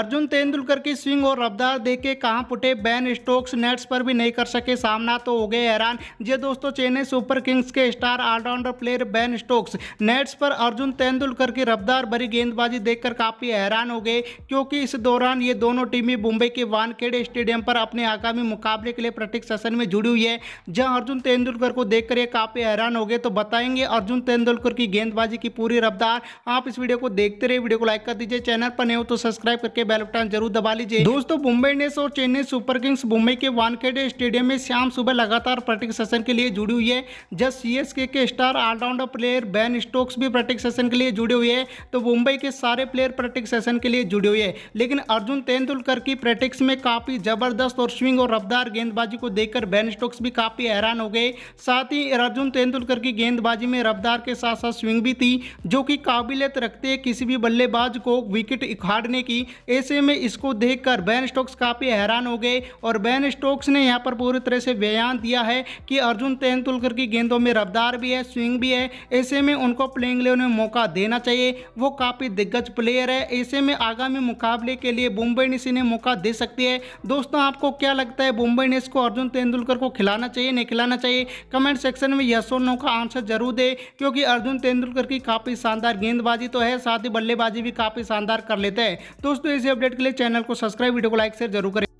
अर्जुन तेंदुलकर की स्विंग और रफ्तार के कहाँ पुटे बैन स्टोक्स नेट्स पर भी नहीं कर सके सामना तो हो गए हैरान ये दोस्तों चेन्नई सुपर किंग्स के star allrounder player Ben Stokes nets पर अर्जुन तेंदुलकर की रफ्तार भरी गेंदबाजी देखकर काफ़ी हैरान हो गए क्योंकि इस दौरान ये दोनों टीमें मुंबई के वानखेड़े स्टेडियम पर अपने आगामी मुकाबले के लिए प्रैक्टिस सेशन में जुड़ी हुई है जहाँ अर्जुन तेंदुलकर को देखकर ये काफ़ी हैरान हो गए तो बताएंगे अर्जुन तेंदुलकर की गेंदबाजी की पूरी रफ्तार आप इस वीडियो को देखते रहे वीडियो को लाइक कर दीजिए चैनल पर नहीं हो तो सब्सक्राइब करके बेल बटन जरूर दबा लीजिए दोस्तों मुंबई इंडियंस और चेन्नई सुपर किंग्स मुंबई के वानखेड़े स्टेडियम में शाम सुबह लगातार प्रैक्टिस सेशन के लिए जुड़ी हुई है जब सीएसके के star allrounder player Ben Stokes भी प्रैक्टिस सेशन के लिए जुड़े हुए हैं तो मुंबई के सारे प्लेयर प्रैक्टिस सेशन के लिए जुड़े हुए हैं लेकिन अर्जुन तेंदुलकर की प्रैक्टिस में काफी जबरदस्त और स्विंग और रफ्तार गेंदबाजी को देखकर बैन स्टोक्स भी काफी हैरान हो गए साथ ही अर्जुन तेंदुलकर की गेंदबाजी में रफ्तार के साथ साथ स्विंग भी थी जो कि काबिलियत रखते किसी भी बल्लेबाज को विकेट उखाड़ने की ऐसे में इसको देखकर बैन स्टोक्स काफ़ी हैरान हो गए और बैन स्टोक्स ने यहाँ पर पूरी तरह से बयान दिया है कि अर्जुन तेंदुलकर की गेंदों में रफ्तार भी है स्विंग भी है ऐसे में उनको प्लेइंग इलेवन में मौका देना चाहिए वो काफ़ी दिग्गज प्लेयर है ऐसे में आगामी मुकाबले के लिए मुंबई इंडियंस इन्हें मौका दे सकती है दोस्तों आपको क्या लगता है मुंबई इंडियंस को अर्जुन तेंदुलकर को खिलाना चाहिए नहीं खिलाना चाहिए कमेंट सेक्शन में यस और नो का आंसर जरूर दे क्योंकि अर्जुन तेंदुलकर की काफ़ी शानदार गेंदबाजी तो है साथ ही बल्लेबाजी भी काफ़ी शानदार कर लेते हैं दोस्तों इसी अपडेट के लिए चैनल को सब्सक्राइब वीडियो को लाइक शेयर जरूर करें